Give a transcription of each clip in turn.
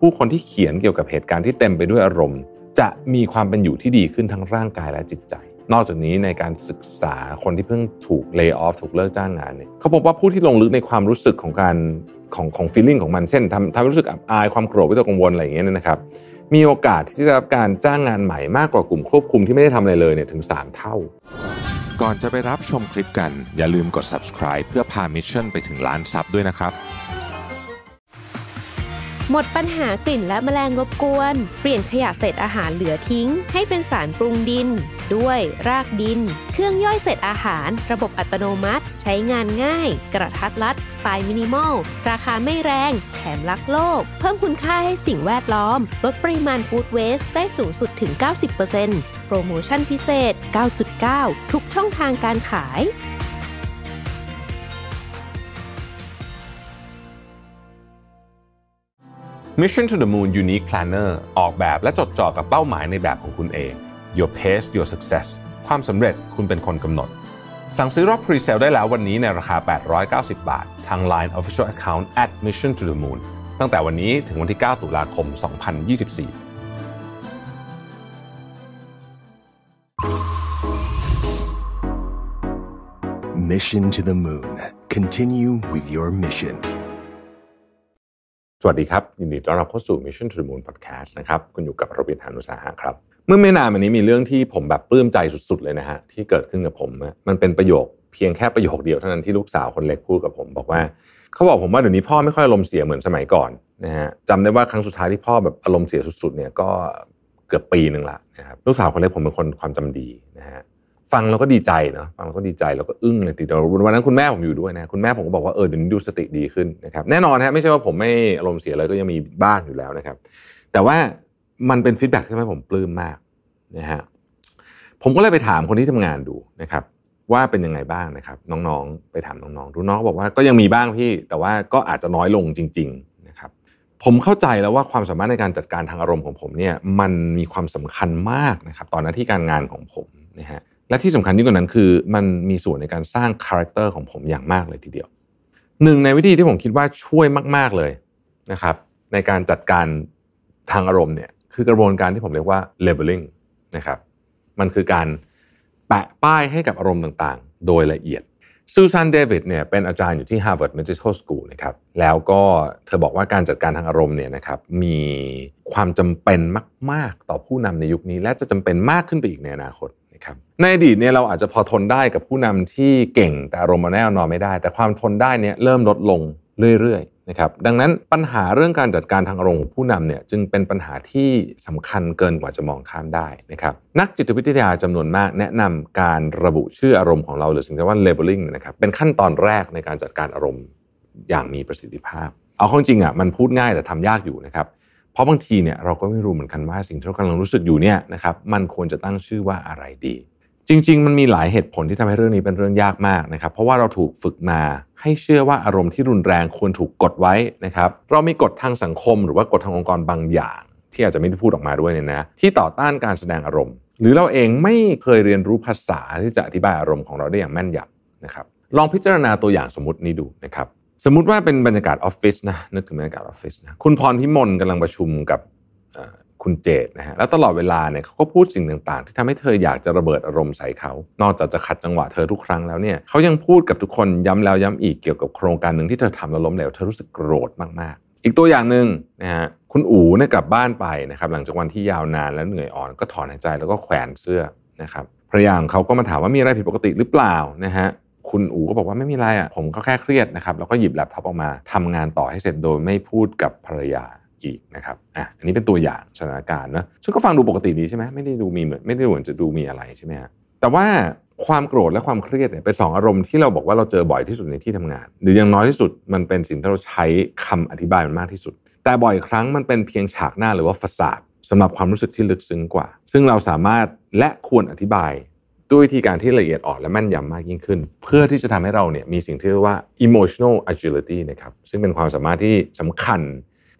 ผู้คนที่เขียนเกี่ยวกับเหตุการณ์ที่เต็มไปด้วยอารมณ์ จะมีความเป็นอยู่ที่ดีขึ้นทั้งร่างกายและจิตใจ นอกจากนี้ในการศึกษาคนที่เพิ่งถูกเลิกออฟถูกเลิกจ้างงานเนี่ยเขาพบว่าผู้ที่ลงลึกในความรู้สึกของการของของฟีลลิ่งของมันเช่นทำทำรู้สึกอับอายความโกรธวิตกกังวล อะไรอย่างเงี้ยนะครับ มีโอกาสที่จะรับการจ้างงานใหม่มากกว่ากลุ่มควบคุมที่ไม่ได้ทำอะไรเลยเนี่ยถึง 3 เท่า ก่อนจะไปรับชมคลิปกันอย่าลืมกด subscribe เพื่อพามิชชั่นไปถึงล้านซับด้วยนะครับหมดปัญหากลิ่นและแมลงรบกวน เปลี่ยนขยะเศษอาหารเหลือทิ้ง ให้เป็นสารปรุงดิน ด้วยรากดิน เครื่องย่อยเศษอาหาร ระบบอัตโนมัติ ใช้งานง่าย กระทัดรัด สไตล์มินิมอล ราคาไม่แรง แถมรักโลก เพิ่มคุณค่าให้สิ่งแวดล้อม ลดปริมาณฟู้ดเวสต์ได้สูงสุดถึง 90%โปรโมชั่นพิเศษ 9.9 ทุกช่องทางการขาย Mission to the Moon Unique Planner ออกแบบและจดจ่อกับเป้าหมายในแบบของคุณเอง Your Pace Your Success ความสำเร็จคุณเป็นคนกำหนด สั่งซื้อรอบพรีเซลได้แล้ววันนี้ในราคา890 บาท ทาง Line Official Account at Mission to the Moon ตั้งแต่วันนี้ถึงวันที่9ตุลาคม 2024Mission to the Moon. Continue with your mission. สวัสดีครับ ยินดี ต้อนรับเข้าสู่ Mission to the Moon Podcast นะครับ คุณอยู่กับรบินหานุสาหะครับ เมื่อไม่นานมานี้มีเรื่องที่ผมแบบปลื้มใจสุด ๆเลยนะฮะที่เกิดขึ้นกับผมมันเป็นประโยค เพียงแค่ประโยคเดียวเท่านั้นที่ลูกสาวคนเล็กพูดกับผมบอกว่าเขาบอกผมว่าเดี๋ยวนี้พ่อไม่ค่อยอารมณ์เสียเหมือนสมัยก่อนนะฮะจำได้ว่าครั้งสุดท้ายที่พ่อแบบอารมณ์เสียสุดๆเนี่ยก็เกือบปีหนึ่งละนะครับลูกสาวคนเล็กผมเป็นคนความจำดีนะฮะฟังเราก็ดีใจเนาะฟังเราก็ดีใจเราก็อึ้งเลยทีเดียววันนั้นคุณแม่ผมอยู่ด้วยนะคุณแม่ผมก็บอกว่าเออเดี๋ยวนี้ดูสติ ดีขึ้นนะครับแน่นอนฮะไม่ใช่ว่าผมไม่อารมณ์เสียเลยก็ยังมีบ้างอยู่แล้วนะครับ แต่ว่ามันเป็นฟีดแบ็กที่ทำให้ผมปลื้มมากนะฮะผมก็เลยไปถามคนที่ทำงานดูนะครับ ว่าเป็นยังไงบ้างนะครับ น้องๆ ไปถามน้องๆดูน้องบอกว่าก็ยังมีบ้างพี่ แต่ว่าก็อาจจะน้อยลงจริง ๆนะครับ ผมเข้าใจแล้วว่าความสามารถในการจัดการทางอารมณ์ของผมเนี่ยมันมีความสำคัญมากนะครับตอนหน้าที่การงานของผมนะฮะและที่สำคัญยิ่งกว่านั้นคือมันมีส่วนในการสร้างคาแรคเตอร์ของผมอย่างมากเลยทีเดียวหนึ่งในวิธีที่ผมคิดว่าช่วยมาก ๆ เลยนะครับในการจัดการทางอารมณ์เนี่ยคือกระบวนการที่ผมเรียกว่า labeling นะครับมันคือการแปะป้ายให้กับอารมณ์ต่างๆ โดยละเอียดซูซานเดวิดเนี่ยเป็นอาจารย์อยู่ที่ Harvard Medical School นะครับแล้วก็เธอบอกว่าการจัดการทางอารมณ์เนี่ยนะครับมีความจำเป็นมาก ๆ ต่อผู้นำในยุคนี้และจะจำเป็นมากขึ้นไปอีกในอนาคตครับในอดีตเนี่ยเราอาจจะพอทนได้กับผู้นำที่เก่งแต่อารมณ์แน่นอนไม่ได้ แต่ความทนได้เนี่ยเริ่มลดลงเรื่อยๆนะครับดังนั้นปัญหาเรื่องการจัดการทางอารมณ์ของผู้นำเนี่ยจึงเป็นปัญหาที่สำคัญเกินกว่าจะมองข้ามได้นะครับ นักจิตวิทยาจำนวนมาก แนะนำการระบุชื่ออารมณ์ของเราหรือสิ่งที่ว่า labeling นะครับเป็นขั้นตอนแรกในการจัดการอารมณ์อย่างมีประสิทธิภาพ เอาข้อจริงอ่ะมันพูดง่ายแต่ทำยากอยู่นะครับเพราะบางทีเนี่ยเราก็ไม่รู้เหมือนกันว่าสิ่งที่เรากำลังรู้สึกอยู่เนี่ยนะครับมันควรจะตั้งชื่อว่าอะไรดี จริงๆมันมีหลายเหตุผลที่ทำให้เรื่องนี้เป็นเรื่องยากมากนะครับ เพราะว่าเราถูกฝึกมาให้เชื่อว่าอารมณ์ที่รุนแรงควรถูกกดไว้นะครับ เรามีกฎทางสังคมหรือว่ากฎทางองค์กรบางอย่าง ที่อาจจะไม่ได้พูดออกมาด้วยเนี่ยนะ ที่ต่อต้านการแสดงอารมณ์ หรือเราเองไม่เคยเรียนรู้ภาษาที่จะอธิบายอารมณ์ของเราได้อย่างแม่นยำนะครับ ลองพิจารณาตัวอย่างสมมตินี้ดูนะครับสมมุติว่าเป็นบรรยากาศออฟฟิศนะนึกถึงบรรยากาศออฟฟิศนะคุณพรพิมลกำลังประชุมกับคุณเจตนะฮะแล้วตลอดเวลาเนี่ยเขาก็พูดสิ่งต่างๆ ที่ทำให้เธออยากจะระเบิดอารมณ์ใส่เขา นอกจากจะขัดจังหวะเธอทุกครั้งแล้วเนี่ยเขายังพูดกับทุกคน ย้ำแล้วย้ำอีกเกี่ยวกับโครงการหนึ่งที่เธอทำแล้วล้มเหลวเธอรู้สึกโกรธมาก ๆ อีกตัวอย่างหนึ่งนะฮะคุณอู๋เนี่ยกลับบ้านไปนะครับ หลังจากวันที่ยาวนานและเหนื่อยอ่อน ก็ถอนหายใจแล้วก็แขวนเสื้อนะครับภรรยาของเขาก็มาถามว่ามีอะไรผิดปกติหรือเปล่านะฮะคุณอู๋ก็บอกว่าไม่มีไรอ่ะผมก็แค่เครียดนะครับ แล้วก็หยิบแล็ปท็อปออกมาทำงานต่อให้เสร็จโดยไม่พูดกับภรรยาอีกนะครับอ่ะอันนี้เป็นตัวอย่างสถานการณ์นะซึ่งก็ฟังดูปกติดีใช่ไหมไม่ได้ดูมีเหมือนไม่ได้เหมือนจะดูมีอะไรใช่ไหมฮะแต่ว่าความโกรธและความเครียดเนี่ยเป็นสองอารมณ์ที่เราบอกว่าเราเจอบ่อยที่สุดในที่ทำงาน หรืออย่างน้อยที่สุดมันเป็นสิ่งที่เราใช้คำอธิบายมันมากที่สุด แต่บ่อยครั้งมันเป็นเพียงฉากหน้าหรือว่าฟาซาดสำหรับความรู้สึกที่ลึกซึ้งกว่า ซึ่งเราสามารถและควรอธิบายด้วยวิธีการที่ละเอียดอ่อนและแม่นยำมากยิ่งขึ้น เพื่อที่จะทำให้เราเนี่ยมีสิ่งที่เรียกว่า emotional agility นะครับซึ่งเป็นความสามารถที่สำคัญ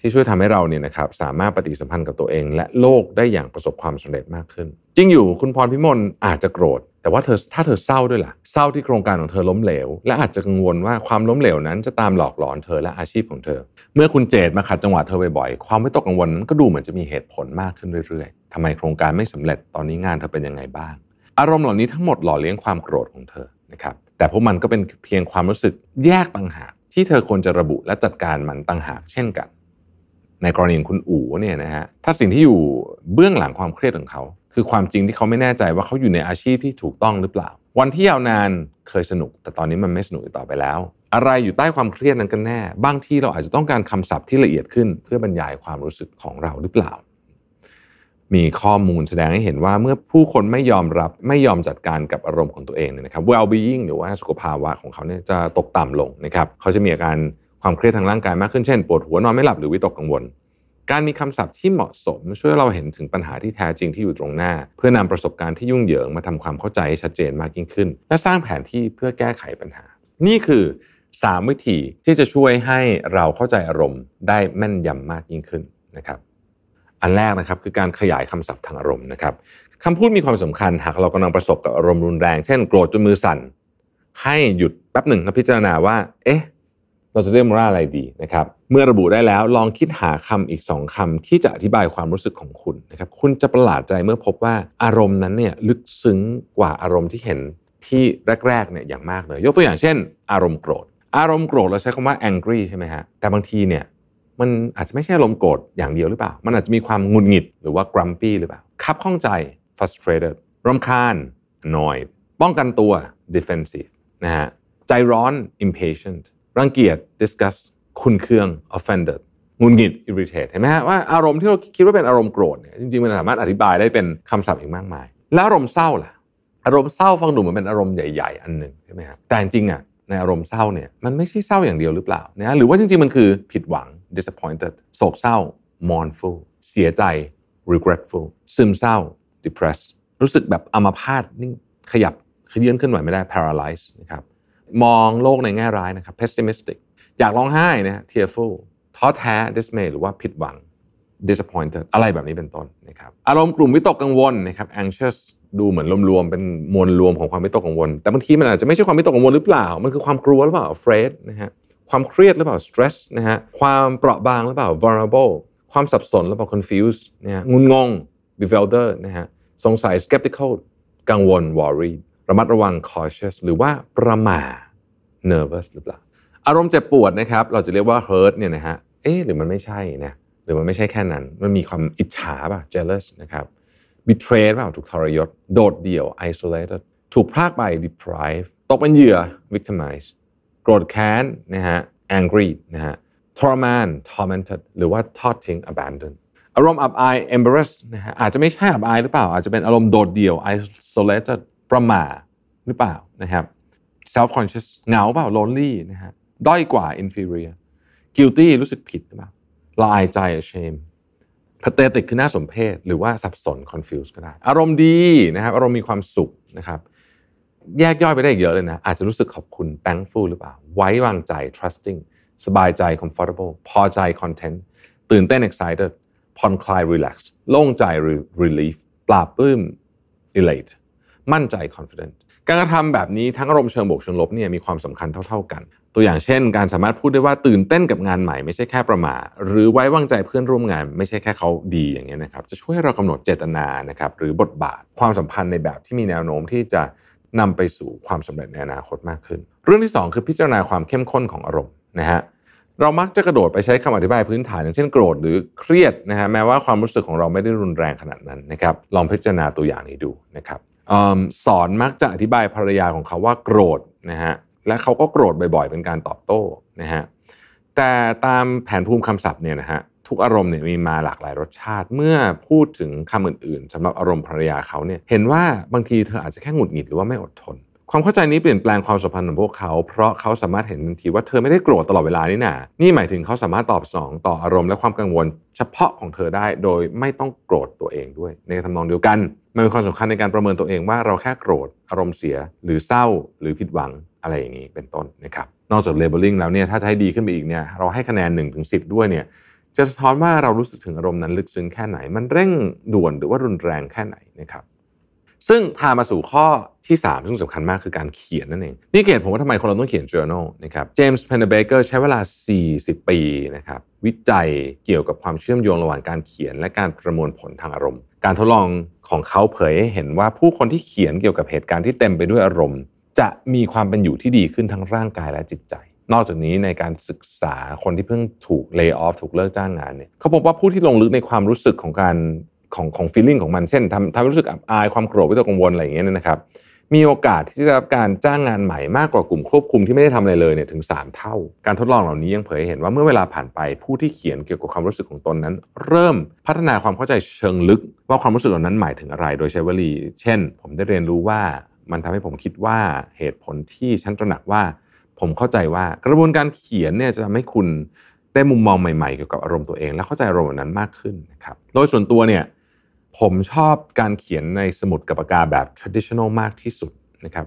ที่ช่วยทำให้เราเนี่ยนะครับสามารถปฏิสัมพันธ์กับตัวเองและโลกได้อย่างประสบความสำาเร็จมากขึ้น จริงอยู่คุณพรพิมลอาจจะโกรธ แต่ว่าเธอถ้าเธอเศร้าด้วยละ่ะเศร้าที่โครงการของเธอล้มเหลวและอาจจะกังวลว่าความล้มเหลวนั้นจะตามหลอกหลอนเธอและอาชีพของเธอ เมื่อคุณเจดมาขัดจังหวะเธอบ่อยๆความไม่ตกกังวลนั้นก็ดูเหมือนจะมีเหตุผลมากขึ้นเรื่อยๆทำไมโครงการไม่สำเร็จตอนนี้งานเธอเป็นยังไงบ้างอารมณ์เหล่านี้ทั้งหมดหล่อเลี้ยงความโกรธของเธอนะครับแต่พวกมันก็เป็นเพียงความรู้สึกแยกต่างหากที่เธอควรจะระบุและจัดการมันต่างหากเช่นกัน ในกรณีของคุณอู๋เนี่ยนะฮะถ้าสิ่งที่อยู่เบื้องหลังความเครียดของเขา คือความจริงที่เขาไม่แน่ใจว่าเขาอยู่ในอาชีพที่ถูกต้องหรือเปล่า วันที่ยาวนานเคยสนุก แต่ตอนนี้มันไม่สนุกต่อไปแล้ว อะไรอยู่ใต้ความเครียดนั้นกันแน่บางที่เราอาจจะต้องการคำศัพท์ที่ละเอียดขึ้นเพื่อบรรยายความรู้สึกของเราหรือเปล่ามีข้อมูลแสดงให้เห็นว่าเมื่อผู้คนไม่ยอมรับไม่ยอมจัดการกับอารมณ์ของตัวเองเนี่ยนะครับ well-being หรือว่าสุขภาวะของเขาเนี่ยจะตกต่ำลงนะครับ เขาจะมีอาการความเครียดทางร่างกายมากขึ้น เช่นปวดหัวนอนไม่หลับหรือวิตกกังวล การมีคำศัพท์ที่เหมาะสมช่วยเราเห็นถึงปัญหาที่แท้จริงที่อยู่ตรงหน้า เพื่อนำประสบการณ์ที่ยุ่งเหยิงมาทำความเข้าใจให้ชัดเจนมากยิ่งขึ้น และสร้างแผนที่เพื่อแก้ไขปัญหา นี่คือ 3 วิธีที่จะช่วยให้เราเข้าใจอารมณ์ ได้แม่นยำมากยิ่งขึ้นนะครับอันแรกนะครับคือการขยายคำศัพท์ทางอารมณ์นะครับคำพูดมีความสำคัญ หากเรากำลังประสบกับอารมณ์รุนแรง เช่นโกรธจนมือสั่น ให้หยุดแป๊บหนึ่งแล้วพิจารณาว่า เอ๊ะเราจะเรียกมันว่าอะไรดีนะครับ เมื่อระบุได้แล้วลองคิดหาคำอีกสองคำที่จะอธิบายความรู้สึกของคุณนะครับคุณจะประหลาดใจเมื่อพบว่าอารมณ์นั้นเนี่ยลึกซึ้งกว่าอารมณ์ที่เห็นที่แรกๆเนี่ยอย่างมากเลย ยกตัวอย่างเช่น อารมณ์โกรธ อารมณ์โกรธเราใช้คำว่า angry ใช่ไหมฮะแต่บางทีเนี่ยมันอาจจะไม่ใช่ลมโกรธอย่างเดียวหรือเปล่า มันอาจจะมีความงุนหงิดหรือว่ากรัมปี้หรือเปล่า คับข้องใจ frustrated รำคาญ annoyed ป้องกันตัว defensive นะฮะ ใจร้อน impatient รังเกียจ disgust คุณเคือง offended งุนหงิด irritate เห็นไหมฮะว่าอารมณ์ที่เราคิดว่าเป็นอารมณ์โกรธเนี่ย จริงๆ มันสามารถอธิบายได้เป็นคำศัพท์อีกมากมาย แล้วอารมณ์เศร้าล่ะ อารมณ์เศร้าฟังดูเหมือนเป็นอารมณ์ใหญ่ ๆ อันหนึ่งใช่ไหมฮะ แต่จริงอ่ะ ในอารมณ์เศร้าเนี่ย มันไม่ใช่เศร้าอย่างเดียวหรือเปล่านะหรือว่าจริงๆมันคือผิดหวัง disappointed โศกเศร้า mournful เสียใจ regretful ซึมเศร้า depressed รู้สึกแบบอัมาพาตนิ่งขยับขยื่นขึ้นไหวไม่ได้ paralyzed นะครับมองโลกในแง่ร้ายนะครับ pessimistic อยากร้องไห้นะ tearful ท้อแท้ dismay หรือว่าผิดหวัง disappointed อะไรแบบนี้เป็นต้นนะครับ อารมณ์กลุ่มวิตกกังวลนะครับ anxious ดูเหมือนรวมๆเป็นมวลรวมของความวิตกกังวล แต่บางทีมันอาจจะไม่ใช่ความวิตกกังวลหรือเปล่า มันคือความกลัวหรือเปล่า afraid นะฮะความเครียดหรือเปล่า stress นะฮะ ความเปราะบางหรือเปล่า vulnerable ความสับสนหรือเปล่า confused นะฮะ งุนงง bewilder e d นะฮะ สงสัย skeptical กังวล worry ระมัดระวัง cautious หรือว่าประหม่า nervous หรือเปล่า อารมณ์เจ็บปวดนะครับ เราจะเรียกว่า hurt เนี่ยนะฮะ เอ๊หรือมันไม่ใช่นะหรือมันไม่ใช่แค่นั้น มันมีความอิจฉาป่ะ jealous นะครับ betrayed เปล่าถูกทรยศ โดดเดี่ยว isolated ถูกพรากไป deprive d ตกเป็นเหยื่อ victimize d โกรธแค้นนะฮะ angry นะฮะ torment tormented หรือว่าทอดทิ้ง abandon อารมณ์อับอาย embarrassed นะฮะ อาจจะไม่ใช่อับอายหรือเปล่า อาจจะเป็นอารมณ์โดดเดี่ยว isolated ประหม่าหรือเปล่านะครับ self conscious เหงาเปล่า lonely นะฮะ ด้อยกว่า inferior guilty รู้สึกผิดหรือเปล่าละอายใจ shame pathetic คือน่าสมเพชหรือว่า สับสน confused ก็ได้ อารมณ์ดีนะครับ อารมณ์มีความสุขนะครับแยกย่อยไปได้เยอะเลยนะ อาจจะรู้สึกขอบคุณ thankful หรือเปล่า ไว้วางใจ trusting สบายใจ comfortable พอใจ content ตื่นเต้น excited ผ่อนคลาย relax โล่งใจ relief ปราบปลื้ม elate มั่นใจ confident การกระทำแบบนี้ทั้งอารมณ์เชิงบวกเชิงลบเนี่ยมีความสำคัญเท่า ๆ กัน ตัวอย่างเช่นการสามารถพูดได้ว่าตื่นเต้นกับงานใหม่ไม่ใช่แค่ประมาหรือไว้วางใจเพื่อนร่วมงานไม่ใช่แค่เขาดีอย่างเงี้ยนะครับ จะช่วยให้เรากำหนดเจตนานะครับหรือบทบาทความสัมพันธ์ในแบบที่มีแนวโน้มที่จะนำไปสู่ความสำเร็จในอนาคตมากขึ้น เรื่องที่ 2 คือพิจารณาความเข้มข้นของอารมณ์นะฮะ เรามักจะกระโดดไปใช้คำอธิบายพื้นฐานอย่างเช่นโกรธหรือเครียดนะฮะ แม้ว่าความรู้สึกของเราไม่ได้รุนแรงขนาดนั้นนะครับ ลองพิจารณาตัวอย่างนี้ดูนะครับสอนมักจะอธิบายภรรยาของเขาว่าโกรธนะฮะ และเขาก็โกรธบ่อยๆ เป็นการตอบโต้นะฮะ แต่ตามแผนภูมิคำศัพท์เนี่ยนะฮะทุกอารมณ์เนี่ยมีมาหลากหลายรสชาติ เมื่อพูดถึงคำอื่นๆ สำหรับอารมณ์ภรรยาเขาเนี่ย เห็นว่าบางทีเธออาจจะแค่หงุดหงิดหรือว่าไม่อดทน ความเข้าใจนี้เปลี่ยนแปลงความสัมพันธ์ของพวกเขา เพราะเขาสามารถเห็นทันทีว่าเธอไม่ได้โกรธตลอดเวลานี่นะนี่หมายถึงเขาสามารถตอบสนองต่ออารมณ์และความกังวล เฉพาะของเธอได้โดยไม่ต้องโกรธตัวเองด้วย ในทำนองเดียวกัน มันเป็นความสำคัญในการประเมินตัวเองว่าเราแค่โกรธ อารมณ์เสียหรือเศร้า หรือผิดหวังอะไรอย่างนี้เป็นต้นนะครับ นอกจากเลเบลลิ่งแล้วเนี่ยถ้าจะให้ดีขึ้นไปอีกเนี่ยเราให้คะแนน1นถึงสิด้วยเนี่ยจะสะท้อนว่าเรารู้สึกถึงอารมณ์นั้นลึกซึ้งแค่ไหนมันเร่งด่วนหรือว่ารุนแรงแค่ไหนนะครับซึ่งพามาสู่ข้อที่ 3 ซึ่งสำคัญมากคือการเขียนนั่นเองนี่เขียนผมว่าทำไมคนเราต้องเขียน journal นะครับ เจมส์เพนเบเกอร์ใช้เวลา 40 ปีนะครับวิจัยเกี่ยวกับความเชื่อมโยงระหว่างการเขียนและการประมวลผลทางอารมณ์ การทดลองของเขาเผยให้เห็นว่าผู้คนที่เขียนเกี่ยวกับเหตุการณ์ที่เต็มไปด้วยอารมณ์ จะมีความเป็นอยู่ที่ดีขึ้นทั้งร่างกายและจิตใจนอกจากนี้ในการศึกษาคนที่เพิ่งถูกเลิกออฟถูกเลิกจ้างงานเนี่ยเขาพบว่าผู้ที่ลงลึกในความรู้สึกของการของของฟีลลิ่งของมันเช่นทำทำรู้สึกอับอายความโกรธวิตกกังวล อะไรอย่างเงี้ยนะครับ มีโอกาสที่จะได้รับการจ้างงานใหม่มากกว่ากลุ่มควบคุมที่ไม่ได้ทำอะไรเลยเนี่ยถึง 3 เท่า การทดลองเหล่านี้ยังเผยเห็นว่าเมื่อเวลาผ่านไปผู้ที่เขียนเกี่ยวกับความรู้สึกของตนนั้น เริ่มพัฒนาความเข้าใจเชิงลึก ว่าความรู้สึกเหล่านั้นหมายถึงอะไร โดยใช้วลี เช่น ผมได้เรียนรู้ว่ามันทำให้ผมคิดว่าเหตุผลที่ฉันตระหนักว่าผมเข้าใจว่ากระบวนการเขียนเนี่ยจะทำให้คุณได้มุมมองใหม่ๆเกี่ยวกับอารมณ์ตัวเองและเข้าใจอารมณ์นั้นมากขึ้นนะครับ โดยส่วนตัวเนี่ยผมชอบการเขียนในสมุดกับปากกาแบบ traditional มากที่สุดนะครับ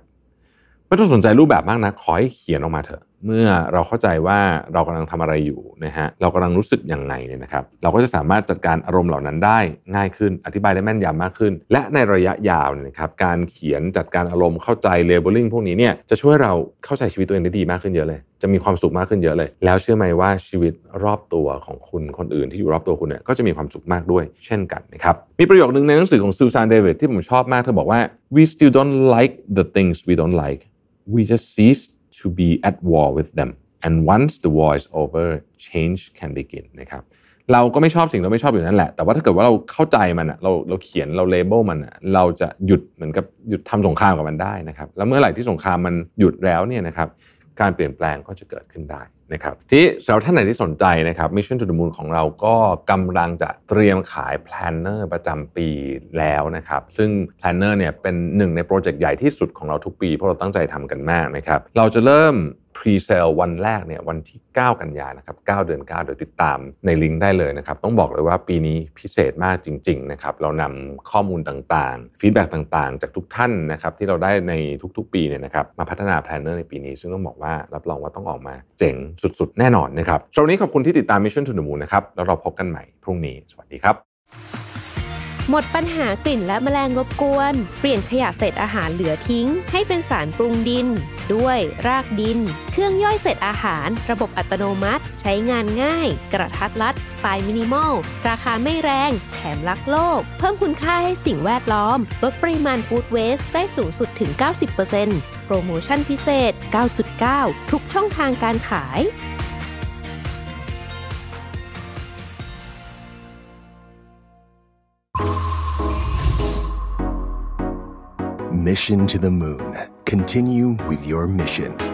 ไม่ต้องสนใจรูปแบบมากนะขอให้เขียนออกมาเถอะเมื่อเราเข้าใจว่าเรากำลังทำอะไรอยู่นะฮะเรากำลังรู้สึกยังไงเนี่ยนะครับเราก็จะสามารถจัดการอารมณ์เหล่านั้นได้ ง่ายขึ้นอธิบายได้แม่นยำมากขึ้น และในระยะยาวเนี่ยนะครับการเขียนจัดการอารมณ์เข้าใจเลเบลลิ่งพวกนี้เนี่ยจะช่วยเราเข้าใจชีวิตตัวเองได้ดีมากขึ้นเยอะเลย จะมีความสุขมากขึ้นเยอะเลย แล้วเชื่อไหมว่าชีวิตรอบตัวของคุณคนอื่นที่อยู่รอบตัวคุณเนี่ยก็จะมีความสุขมากด้วยเช่นกันนะครับมีประโยคนึงในหนังสือของซูซานเดวิดที่ผมชอบมากเธอบอกว่า we still don't like the things we don't like we just cease to be at war with them and once the war is over change can begin นะครับเราก็ไม่ชอบสิ่งเราไม่ชอบอยู่นั่นแหละแต่ว่าถ้าเกิดว่าเราเข้าใจมันอะเราเราเขียนเราเลเบลมันอะเราจะหยุดเหมือนกับหยุดทำสงครามกับมันได้นะครับแล้วเมื่อไหร่ที่สงครามมันหยุดแล้วเนี่ยนะครับการเปลี่ยนแปลงก็จะเกิดขึ้นได้นะครับที่สำหรับท่านไหนที่สนใจนะครับ Mission to the Moon ของเราก็กำลังจะเตรียมขายแพลนเนอร์ประจำปีแล้วนะครับซึ่งแพลนเนอร์เนี่ยเป็นหนึ่งในโปรเจกต์ใหญ่ที่สุดของเราทุกปีเพราะเราตั้งใจทำกันมากนะครับเราจะเริ่มพรีเซลวันแรกเนี่ยวันที่ 9 กันยานะครับ9เดือน9เดี๋ยวติดตามในลิงก์ได้เลยนะครับต้องบอกเลยว่าปีนี้พิเศษมากจริงๆนะครับเรานำข้อมูลต่างๆฟีดแบ็ต่าง ๆ จากทุกท่านนะครับที่เราได้ในทุกๆ ปีเนี่ยนะครับมาพัฒนาแพลนเนอร์ในปีนี้ ซึ่งต้องบอกว่ารับรองว่าต้องออกมาเจ๋งสุดๆ แน่นอนนะครับสำรงนี้ขอบคุณที่ติดตาม Mission to the Moon นะครับแล้วเราพบกันใหม่พรุ่งนี้ สวัสดีครับ หมดปัญหากลิ่นและแมลงรบกวน เปลี่ยนขยะเศษอาหารเหลือทิ้ง ให้เป็นสารปรุงดินด้วยรากดินเครื่องย่อยเศษอาหาร ระบบอัตโนมัติใช้งานง่าย กระทัดรัดสไตล์มินิมอลราคาไม่แรงแถมรักโลก เพิ่มคุณค่าให้สิ่งแวดล้อม ลดปริมาณฟู้ดเวสต์ได้สูงสุดถึง90%โปรโมชั่นพิเศษ 9.9 ทุกช่องทางการขาย Mission to the Moon Continue with your mission.